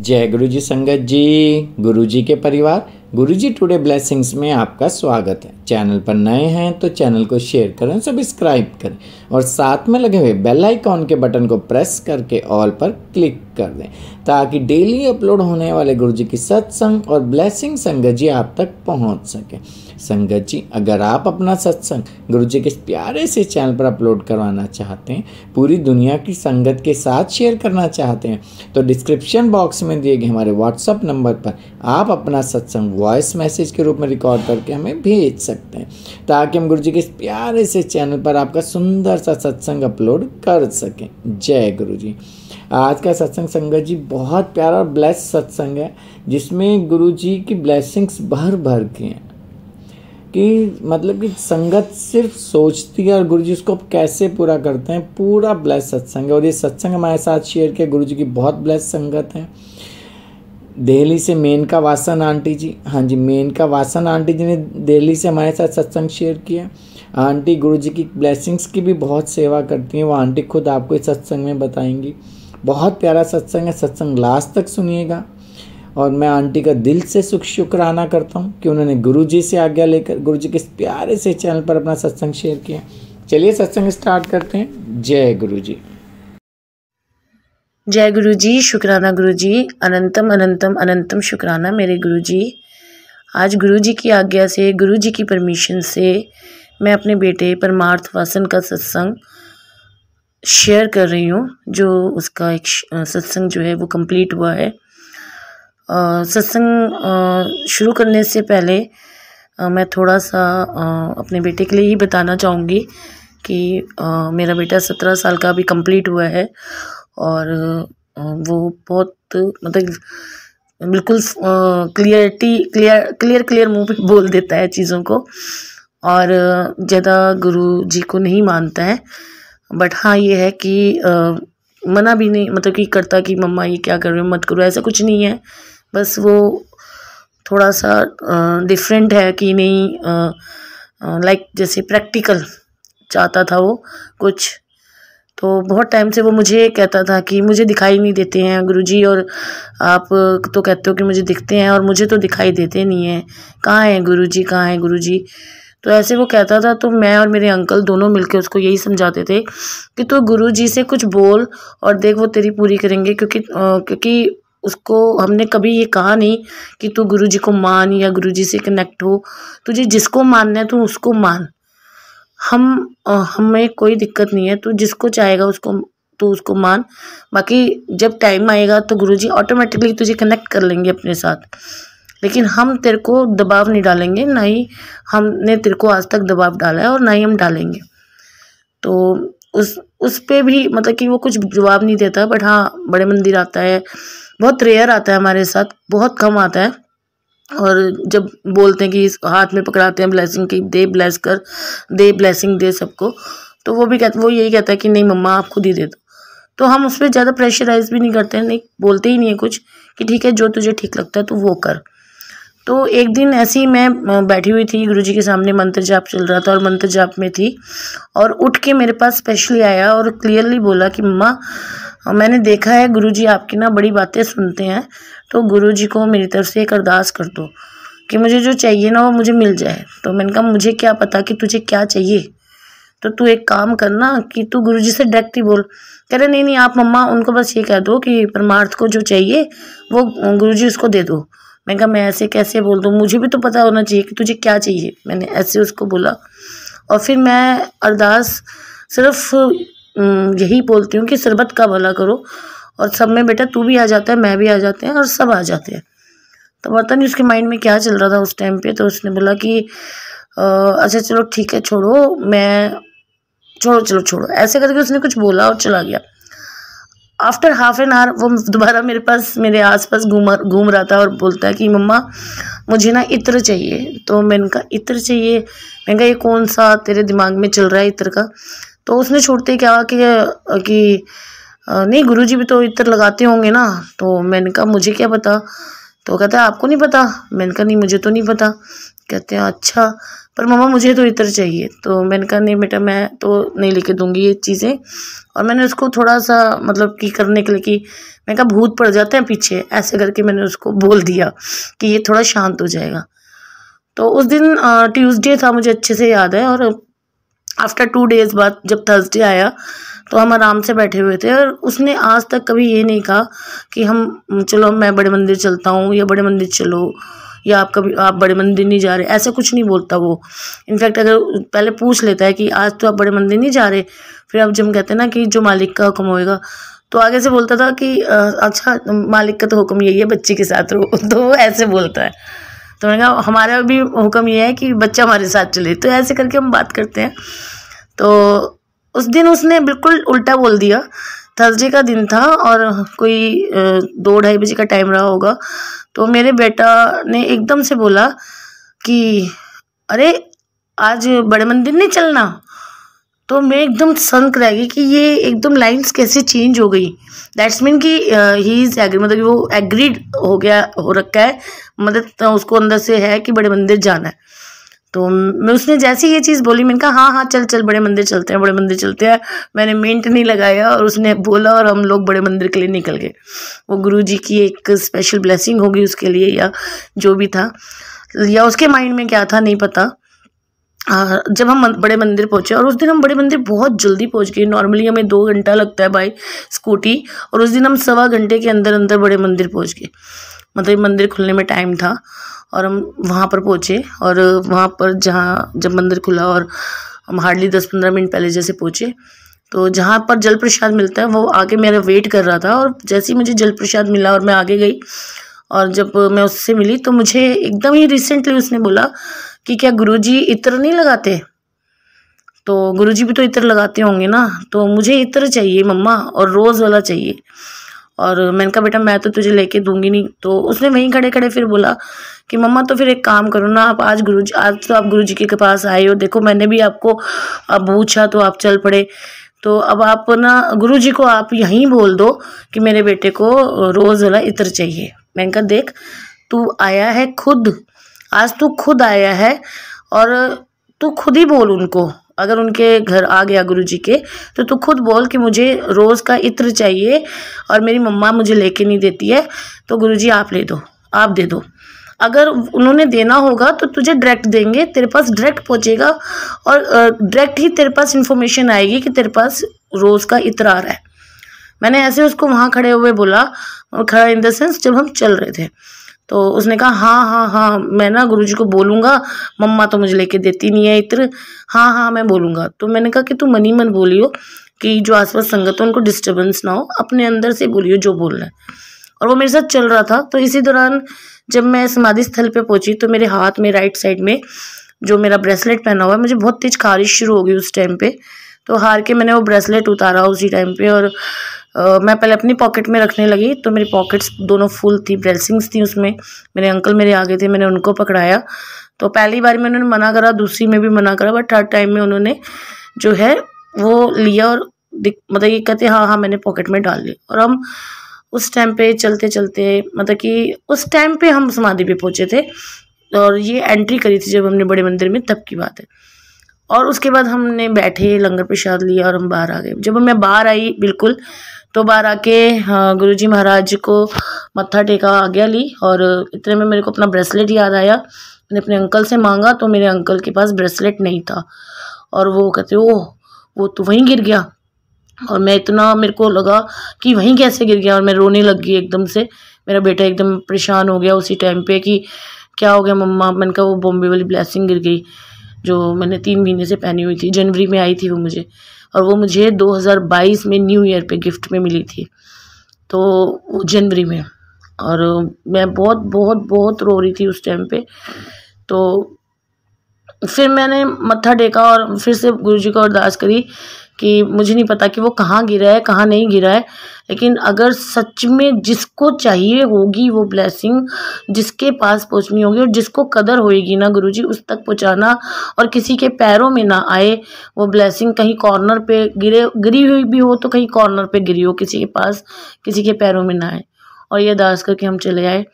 जय गुरु जी संगत जी गुरु जी के परिवार गुरु जी टुडे ब्लेसिंग्स में आपका स्वागत है चैनल पर नए हैं तो चैनल को शेयर करें सब्सक्राइब करें और साथ में लगे हुए बेल आइकॉन के बटन को प्रेस करके ऑल पर क्लिक कर दें ताकि डेली अपलोड होने वाले गुरु जी की सत्संग और ब्लेसिंग संगत जी आप तक पहुंच सके संगत जी अगर आप अपना सत्संग गुरु जी के इस प्यारे से चैनल पर अपलोड करवाना चाहते हैं पूरी दुनिया की संगत के साथ शेयर करना चाहते हैं तो डिस्क्रिप्शन बॉक्स में दिए गए हमारे व्हाट्सअप नंबर पर आप अपना सत्संग वॉइस मैसेज के रूप में रिकॉर्ड करके हमें भेज सकते हैं ताकि हम गुरु जी के इस प्यारे से चैनल पर आपका सुंदर सा सत्संग अपलोड कर सकें जय गुरु जी आज का सत्संग संगत जी बहुत प्यारा और ब्लेस सत्संग है जिसमें गुरु जी की ब्लेसिंग्स भर भर की हैं कि मतलब कि संगत सिर्फ सोचती है और गुरु जी उसको कैसे पूरा करते हैं पूरा ब्लेस सत्संग है और ये सत्संग हमारे साथ शेयर किया गुरु जी की बहुत ब्लेस संगत है दिल्ली से मेनका वासन आंटी जी हाँ जी मेनका वासन आंटी जी ने दिल्ली से हमारे साथ सत्संग शेयर किया आंटी गुरु जी की ब्लेसिंग्स की भी बहुत सेवा करती हैं वो आंटी खुद आपको इस सत्संग में बताएंगी बहुत प्यारा सत्संग है सत्संग लास्ट तक सुनिएगा और मैं आंटी का दिल से सुख शुक्राना करता हूँ कि उन्होंने गुरु जी से आज्ञा लेकर गुरु जी के प्यारे से चैनल पर अपना सत्संग शेयर किया चलिए सत्संग स्टार्ट करते हैं जय गुरु जी जय गुरु जी शुक्राना जी अनंतम अनंतम अनंतम शुक्राना मेरे गुरु जी आज गुरु जी की आज्ञा से गुरु जी की परमिशन से मैं अपने बेटे परमार्थ वासन का सत्संग शेयर कर रही हूँ जो उसका एक सत्संग जो है वो कंप्लीट हुआ है सत्संग शुरू करने से पहले मैं थोड़ा सा अपने बेटे के लिए ही बताना चाहूँगी कि मेरा बेटा सत्रह साल का अभी कंप्लीट हुआ है और वो बहुत मतलब बिल्कुल क्लियरिटी क्लियर क्लियर क्लियर मुंह पे बोल देता है चीज़ों को और ज़्यादा गुरु जी को नहीं मानता है बट हाँ ये है कि मना भी नहीं मतलब कि करता कि मम्मा ये क्या कर रहे हो मत करो ऐसा कुछ नहीं है बस वो थोड़ा सा डिफरेंट है कि नहीं लाइक जैसे प्रैक्टिकल चाहता था वो कुछ तो बहुत टाइम से वो मुझे कहता था कि मुझे दिखाई नहीं देते हैं गुरुजी और आप तो कहते हो कि मुझे दिखते हैं और मुझे तो दिखाई देते नहीं हैं कहाँ हैं गुरुजी कहाँ हैं गुरु गुरु तो ऐसे वो कहता था तो मैं और मेरे अंकल दोनों मिलकर उसको यही समझाते थे कि तू तो गुरु जी से कुछ बोल और देख वो तेरी पूरी करेंगे क्योंकि आ, क्योंकि उसको हमने कभी ये कहा नहीं कि तू गुरु जी को मान या गुरु जी से कनेक्ट हो तुझे जिसको मानना है तू उसको मान हम हमें कोई दिक्कत नहीं है तू जिसको चाहेगा उसको तू उसको मान बाकी जब टाइम आएगा तो गुरुजी ऑटोमेटिकली तुझे कनेक्ट कर लेंगे अपने साथ लेकिन हम तेरे को दबाव नहीं डालेंगे ना ही हमने तेरे को आज तक दबाव डाला है और ना ही हम डालेंगे तो उस उस पर भी मतलब कि वो कुछ जवाब नहीं देता बट हाँ बड़े मंदिर आता है बहुत रेयर आता है हमारे साथ बहुत कम आता है और जब बोलते हैं कि इस हाथ में पकड़ाते हैं ब्लेसिंग की दे ब्लेस कर दे ब्लेसिंग दे सबको तो वो भी कहते वो यही कहता है कि नहीं मम्मा आप खुद ही दे दो तो हम उस पर ज़्यादा प्रेशराइज भी नहीं करते हैं नहीं बोलते ही नहीं है कुछ कि ठीक है जो तुझे ठीक लगता है तो वो कर तो एक दिन ऐसे ही मैं बैठी हुई थी गुरुजी के सामने मंत्र जाप चल रहा था और मंत्र जाप में थी और उठ के मेरे पास स्पेशली आया और क्लियरली बोला कि मम्मा मैंने देखा है गुरुजी आपकी ना बड़ी बातें सुनते हैं तो गुरुजी को मेरी तरफ से एक अरदास कर दो कि मुझे जो चाहिए ना वो मुझे मिल जाए तो मैंने कहा मुझे क्या पता कि तुझे क्या चाहिए तो तू एक काम करना कि तू गुरु से डायरेक्ट ही बोल कह रहे नहीं नहीं आप मम्मा उनको बस ये कह दो कि परमार्थ को जो चाहिए वो गुरु उसको दे दो मैं कहा मैं ऐसे कैसे बोल दूँ मुझे भी तो पता होना चाहिए कि तुझे क्या चाहिए मैंने ऐसे उसको बोला और फिर मैं अरदास सिर्फ यही बोलती हूँ कि शरबत का भला करो और सब में बेटा तू भी आ जाता है मैं भी आ जाते हैं और सब आ जाते हैं तो पता नहीं उसके माइंड में क्या चल रहा था उस टाइम पे तो उसने बोला कि अच्छा चलो ठीक है छोड़ो मैं छोड़ो चलो छोड़ो ऐसे करके उसने कुछ बोला और चला गया आफ्टर हाफ एन आवर वो दोबारा मेरे पास मेरे आसपास पास घूम रहा था और बोलता है कि मम्मा मुझे ना इत्र चाहिए तो मैंने कहा इत्र चाहिए मैंने कहा ये कौन सा तेरे दिमाग में चल रहा है इत्र का तो उसने छोड़ते क्या कि, कि नहीं गुरुजी भी तो इत्र लगाते होंगे ना तो मैंने कहा मुझे क्या पता तो कहता है आपको नहीं पता मैंने कहा नहीं मुझे तो नहीं पता कहते हैं अच्छा पर मम्मा मुझे तो इतर चाहिए तो मैंने कहा नहीं बेटा मैं तो नहीं लेके दूंगी ये चीज़ें और मैंने उसको थोड़ा सा मतलब कि करने के लिए कि मैंने कहा भूत पड़ जाते हैं पीछे ऐसे करके मैंने उसको बोल दिया कि ये थोड़ा शांत हो जाएगा तो उस दिन ट्यूसडे था मुझे अच्छे से याद है और आफ्टर टू डेज़ बाद जब थर्सडे आया तो हम आराम से बैठे हुए थे और उसने आज तक कभी ये नहीं कहा कि हम चलो मैं बड़े मंदिर चलता हूँ या बड़े मंदिर चलो या आप कभी आप बड़े मंदिर नहीं जा रहे ऐसा कुछ नहीं बोलता वो इनफैक्ट अगर पहले पूछ लेता है कि आज तो आप बड़े मंदिर नहीं जा रहे फिर आप जब कहते हैं ना कि जो मालिक का हुक्म होएगा तो आगे से बोलता था कि अच्छा मालिक का तो हुक्म यही है बच्चे के साथ रहो तो वो ऐसे बोलता है तो मैंने कहा हमारा भी हुक्म ये है कि बच्चा हमारे साथ चले तो ऐसे करके हम बात करते हैं तो उस दिन उसने बिल्कुल उल्टा बोल दिया थर्सडे का दिन था और कोई दो ढाई बजे का टाइम रहा होगा तो मेरे बेटा ने एकदम से बोला कि अरे आज बड़े मंदिर नहीं चलना तो मैं एकदम सनक रह गई कि ये एकदम लाइंस कैसे चेंज हो गई दैट्स मीन कि ही इज़ एग्री मतलब कि वो एग्रीड हो गया हो रखा है मदद मतलब उसको अंदर से है कि बड़े मंदिर जाना है तो मैं उसने जैसे ये चीज़ बोली मैंने कहा हाँ हाँ चल चल बड़े मंदिर चलते हैं बड़े मंदिर चलते हैं मैंने मिनट नहीं लगाया और उसने बोला और हम लोग बड़े मंदिर के लिए निकल गए वो गुरु जी की एक स्पेशल ब्लेसिंग होगी उसके लिए या जो भी था या उसके माइंड में क्या था नहीं पता जब हम बड़े मंदिर पहुंचे और उस दिन हम बड़े मंदिर बहुत जल्दी पहुंच गए नॉर्मली हमें दो घंटा लगता है बाई स्कूटी और उस दिन हम सवा घंटे के अंदर अंदर बड़े मंदिर पहुंच गए मतलब मंदिर खुलने में टाइम था और हम वहाँ पर पहुँचे और वहाँ पर जहाँ जब मंदिर खुला और हम हार्डली दस पंद्रह मिनट पहले जैसे पहुँचे तो जहाँ पर जल प्रसाद मिलता है वो आगे मेरा वेट कर रहा था और जैसे ही मुझे जल प्रसाद मिला और मैं आगे गई और जब मैं उससे मिली तो मुझे एकदम ही रिसेंटली उसने बोला कि क्या गुरुजी इत्र नहीं लगाते तो गुरुजी भी तो इत्र लगाते होंगे ना तो मुझे इत्र चाहिए मम्मा और रोज़ वाला चाहिए और मैंने कहा बेटा मैं तो तुझे लेके दूंगी नहीं तो उसने वहीं खड़े खड़े फिर बोला कि मम्मा तो फिर एक काम करो ना आप आज गुरु आज तो आप गुरु जी के पास आए हो देखो मैंने भी आपको अब पूछा तो आप चल पड़े तो अब आप ना गुरु जी को आप यहीं बोल दो कि मेरे बेटे को रोज़ वाला इतर चाहिए मैंने कहा देख तू आया है खुद आज तू खुद आया है और तू खुद ही बोल उनको अगर उनके घर आ गया गुरु जी के तो तू खुद बोल कि मुझे रोज़ का इत्र चाहिए और मेरी मम्मा मुझे लेके नहीं देती है तो गुरु जी आप ले दो आप दे दो अगर उन्होंने देना होगा तो तुझे डायरेक्ट देंगे तेरे पास डायरेक्ट पहुँचेगा और डायरेक्ट ही तेरे पास इन्फॉर्मेशन आएगी कि तेरे पास रोज़ का इत्र आ रहा है मैंने ऐसे उसको वहाँ खड़े हुए बोला और खड़ा इन द सेंस जब हम चल रहे थे तो उसने कहा हाँ हाँ हाँ मैं ना गुरु जी को बोलूँगा मम्मा तो मुझे लेके देती नहीं है इत्र हाँ हाँ मैं बोलूँगा तो मैंने कहा कि तू मन मन बोलियो कि जो आसपास संगत हो उनको डिस्टर्बेंस ना हो अपने अंदर से बोलियो जो बोलना है और वो मेरे साथ चल रहा था तो इसी दौरान जब मैं समाधि स्थल पे पहुंची तो मेरे हाथ में राइट साइड में जो मेरा ब्रेसलेट पहना हुआ है मुझे बहुत तेज खारिश शुरू हो गई उस टाइम पे तो हार के मैंने वो ब्रेसलेट उतारा उसी टाइम पे और आ, मैं पहले अपनी पॉकेट में रखने लगी तो मेरी पॉकेट्स दोनों फुल थी ब्लेसिंग्स थी उसमें मेरे अंकल मेरे आगे थे मैंने उनको पकड़ाया तो पहली बार में उन्होंने मना करा दूसरी में भी मना करा बट थर्ड टाइम में उन्होंने जो है वो लिया और मतलब ये कहते हाँ हाँ मैंने पॉकेट में डाल ली और हम उस टाइम पे चलते चलते मतलब कि उस टाइम पे हम समाधि पे पहुँचे थे और ये एंट्री करी थी जब हमने बड़े मंदिर में तब की बात है और उसके बाद हमने बैठे लंगर प्रसाद लिया और हम बाहर आ गए जब मैं बाहर आई बिल्कुल बार आके हाँ, गुरु जी महाराज को मत्था टेका आज्ञा ली और इतने में मेरे को अपना ब्रेसलेट याद आया मैंने अपने अंकल से मांगा तो मेरे अंकल के पास ब्रेसलेट नहीं था और वो कहते ओह वो तो वहीं गिर गया और मैं इतना मेरे को लगा कि वहीं कैसे गिर गया और मैं रोने लग गई एकदम से मेरा बेटा एकदम परेशान हो गया उसी टाइम पे कि क्या हो गया मम्मा मैंने कहा वो बॉम्बे वाली ब्लैसिंग गिर गई जो मैंने तीन महीने से पहनी हुई थी जनवरी में आई थी वो मुझे और वो मुझे 2022 में न्यू ईयर पे गिफ्ट में मिली थी तो जनवरी में और मैं बहुत बहुत बहुत रो रही थी उस टाइम पे तो फिर मैंने मत्था टेका और फिर से गुरु जी को अरदास करी कि मुझे नहीं पता कि वो कहाँ गिरा है कहाँ नहीं गिरा है लेकिन अगर सच में जिसको चाहिए होगी वो ब्लेसिंग जिसके पास पहुँचनी होगी और जिसको कदर होएगी ना गुरु जी उस तक पहुँचाना और किसी के पैरों में ना आए वो ब्लेसिंग कहीं कॉर्नर पे गिरे गिरी हुई भी हो तो कहीं कॉर्नर पे गिरी हो किसी के पास किसी के पैरों में ना आए और यह दास करके हम चले आए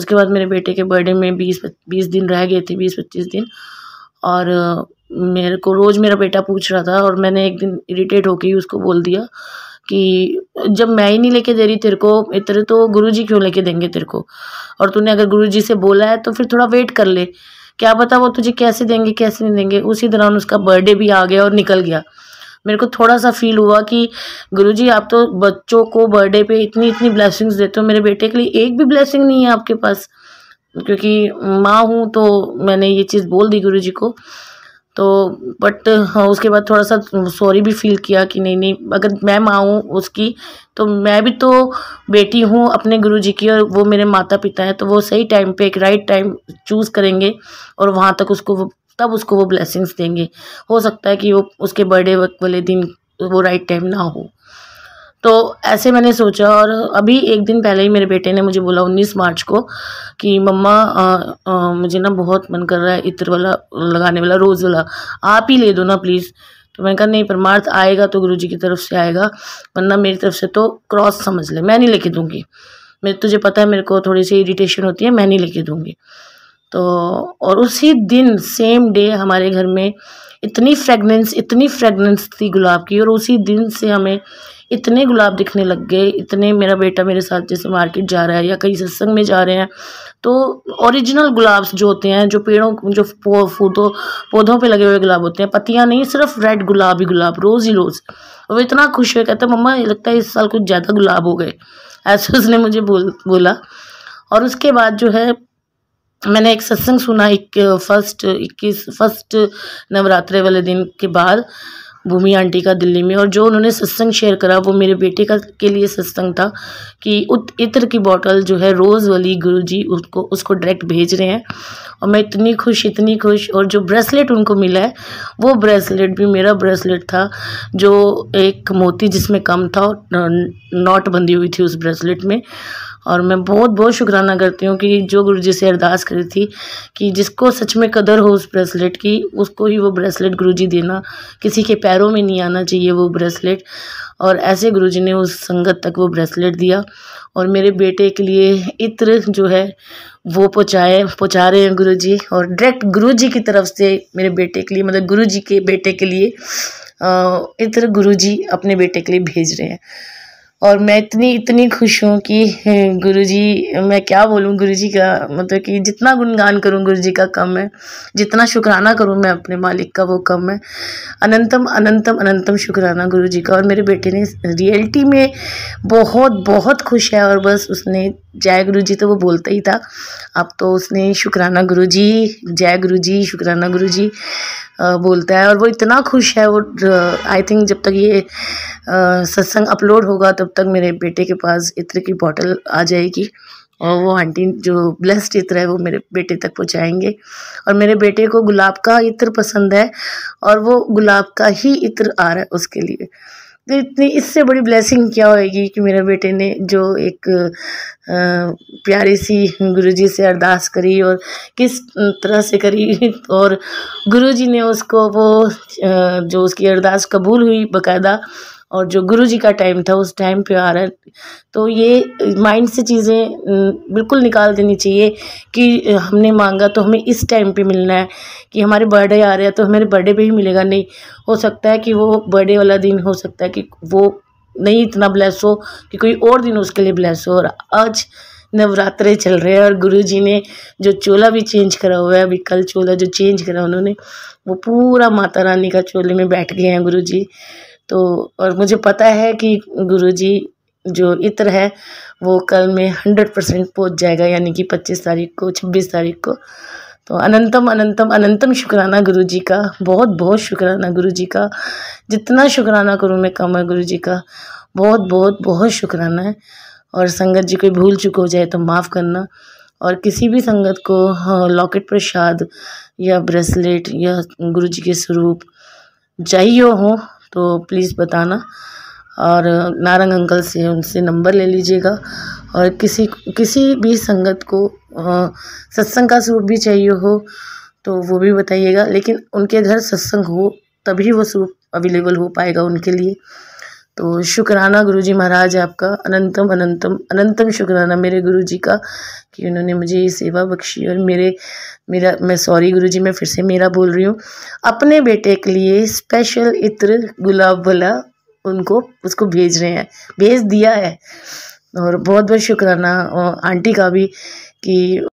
उसके बाद मेरे बेटे के बर्थडे में बीस बीस दिन रह गए थे बीस पच्चीस दिन और मेरे को रोज़ मेरा बेटा पूछ रहा था और मैंने एक दिन इरिटेट होके ही उसको बोल दिया कि जब मैं ही नहीं लेके दे रही तेरे को इतने तो गुरुजी क्यों लेके देंगे तेरे को और तूने अगर गुरुजी से बोला है तो फिर थोड़ा वेट कर ले क्या पता वो तुझे कैसे देंगे कैसे नहीं देंगे उसी दौरान उसका बर्थडे भी आ गया और निकल गया मेरे को थोड़ा सा फील हुआ कि गुरुजी आप तो बच्चों को बर्थडे पे इतनी इतनी ब्लेसिंग्स देते हो मेरे बेटे के लिए एक भी ब्लेसिंग नहीं है आपके पास क्योंकि माँ हूँ तो मैंने ये चीज़ बोल दी गुरु जी को तो बट हाँ उसके बाद थोड़ा सा सॉरी भी फील किया कि नहीं नहीं अगर मैं माँ हूँ उसकी तो मैं भी तो बेटी हूँ अपने गुरु जी की और वो मेरे माता पिता हैं तो वो सही टाइम पे एक राइट टाइम चूज़ करेंगे और वहाँ तक उसको वो तब उसको वो ब्लेसिंग्स देंगे हो सकता है कि वो उसके बर्थडे वाले दिन वो राइट टाइम ना हो तो ऐसे मैंने सोचा और अभी एक दिन पहले ही मेरे बेटे ने मुझे बोला 19 मार्च को कि मम्मा मुझे ना बहुत मन कर रहा है इत्र वाला लगाने वाला रोज़ वाला आप ही ले दो ना प्लीज़ तो मैंने कहा नहीं परमार्थ आएगा तो गुरुजी की तरफ से आएगा वरना मेरी तरफ से तो क्रॉस समझ ले मैं नहीं लेके दूँगी मैं तुझे पता है मेरे को थोड़ी सी इरीटेशन होती है मैं नहीं लेके दूँगी तो और उसी दिन सेम डे हमारे घर में इतनी फ्रेगनेंस इतनी फ्रेगनेंस थी गुलाब की और उसी दिन से हमें इतने गुलाब दिखने लग गए इतने मेरा बेटा मेरे साथ जैसे मार्केट जा रहा है या कहीं सत्संग में जा रहे हैं तो ओरिजिनल गुलाब्स जो होते हैं जो पेड़ों जो फूतों पौधों पे लगे हुए गुलाब होते हैं पतियाँ नहीं सिर्फ रेड गुलाब ही गुलाब रोज़ ही रोज़ वो इतना खुश हुए कहते मम्मा लगता है इस साल कुछ ज़्यादा गुलाब हो गए ऐसे उसने मुझे बोल बोला और उसके बाद जो है मैंने एक सत्संग सुना एक फर्स्ट इक्कीस फर्स्ट नवरात्रे वाले दिन के बाद भूमि आंटी का दिल्ली में और जो उन्होंने सत्संग शेयर करा वो मेरे बेटे का के लिए सत्संग था कि उत इत्र की बॉटल जो है रोज़ वाली गुरु जी उसको उसको डायरेक्ट भेज रहे हैं और मैं इतनी खुश इतनी खुश और जो ब्रेसलेट उनको मिला है वो ब्रेसलेट भी मेरा ब्रेसलेट था जो एक मोती जिसमें कम था नॉट बंधी हुई थी उस ब्रेसलेट में और मैं बहुत बहुत शुक्राना करती हूँ कि जो गुरु जी से अरदास करी थी कि जिसको सच में कदर हो उस ब्रेसलेट की उसको ही वो ब्रेसलेट गुरु जी देना किसी के पैरों में नहीं आना चाहिए वो ब्रेसलेट और ऐसे गुरु जी ने उस संगत तक वो ब्रेसलेट दिया और मेरे बेटे के लिए इत्र जो है वो पहुँचाए पहुँचा रहे हैं गुरु जी और डायरेक्ट गुरु जी की तरफ से मेरे बेटे के लिए मतलब गुरु जी के बेटे के लिए इत्र गुरु जी अपने बेटे के लिए भेज रहे हैं और मैं इतनी इतनी खुश हूँ कि हम्म, गुरुजी मैं क्या बोलूँ गुरुजी का मतलब कि जितना गुणगान करूँ गुरुजी का कम है जितना शुक्राना करूँ मैं अपने मालिक का वो कम है अनंतम अनंतम अनंतम शुक्राना गुरुजी का और मेरे बेटे ने रियलिटी में बहुत बहुत खुश है और बस उसने जय गुरु जी तो वो बोलता ही था अब तो उसने शुक्राना गुरु जी जय गुरु जी शुक्राना गुरु जी बोलता है और वो इतना खुश है वो आई थिंक जब तक ये सत्संग अपलोड होगा तब तक मेरे बेटे के पास इत्र की बॉटल आ जाएगी और वो आंटी जो ब्लेस्ड इत्र है वो मेरे बेटे तक पहुँचाएंगे और मेरे बेटे को गुलाब का इत्र पसंद है और वो गुलाब का ही इत्र आ रहा है उसके लिए तो इतनी इससे बड़ी ब्लेसिंग क्या होएगी कि मेरे बेटे ने जो एक प्यारी सी गुरुजी से अरदास करी और किस तरह से करी और गुरुजी ने उसको वो जो उसकी अरदास कबूल हुई बकायदा और जो गुरु जी का टाइम था उस टाइम पे आ रहा है तो ये माइंड से चीज़ें बिल्कुल निकाल देनी चाहिए कि हमने मांगा तो हमें इस टाइम पे मिलना है कि हमारे बर्थडे आ रहे हैं तो हमारे बर्थडे पे ही मिलेगा नहीं हो सकता है कि वो बर्थडे वाला दिन हो सकता है कि वो नहीं इतना ब्लेस हो कि कोई और दिन उसके लिए ब्लेस हो और आज नवरात्रे चल रहे हैं और गुरु जी ने जो चोला भी चेंज करा हुआ है अभी कल चोला जो चेंज करा उन्होंने वो पूरा माता रानी का चोले में बैठ गए हैं गुरु जी तो और मुझे पता है कि गुरुजी जो इत्र है वो कल में हंड्रेड परसेंट पहुँच जाएगा यानी कि पच्चीस तारीख को छब्बीस तारीख को तो अनंतम अनंतम अनंतम शुक्राना गुरु जी का बहुत बहुत शुक्राना गुरु जी का जितना शुक्राना करूँ मैं कम है गुरु जी का बहुत बहुत बहुत शुक्राना है और संगत जी कोई भूल चुक हो जाए तो माफ़ करना और किसी भी संगत को हाँ, लॉकेट प्रसाद या ब्रेसलेट या गुरु जी के स्वरूप चाहिए हो तो प्लीज़ बताना और नारंग अंकल से उनसे नंबर ले लीजिएगा और किसी किसी भी संगत को सत्संग का सूप भी चाहिए हो तो वो भी बताइएगा लेकिन उनके घर सत्संग हो तभी वो सूप अवेलेबल हो पाएगा उनके लिए तो शुक्राना गुरुजी महाराज आपका अनंतम अनंतम अनंतम शुक्राना मेरे गुरुजी का कि उन्होंने मुझे ये सेवा बख्शी और मेरे मेरा मैं सॉरी गुरुजी मैं फिर से मेरा बोल रही हूँ अपने बेटे के लिए स्पेशल इत्र गुलाब वाला उनको उसको भेज रहे हैं भेज दिया है और बहुत बहुत शुक्राना आंटी का भी कि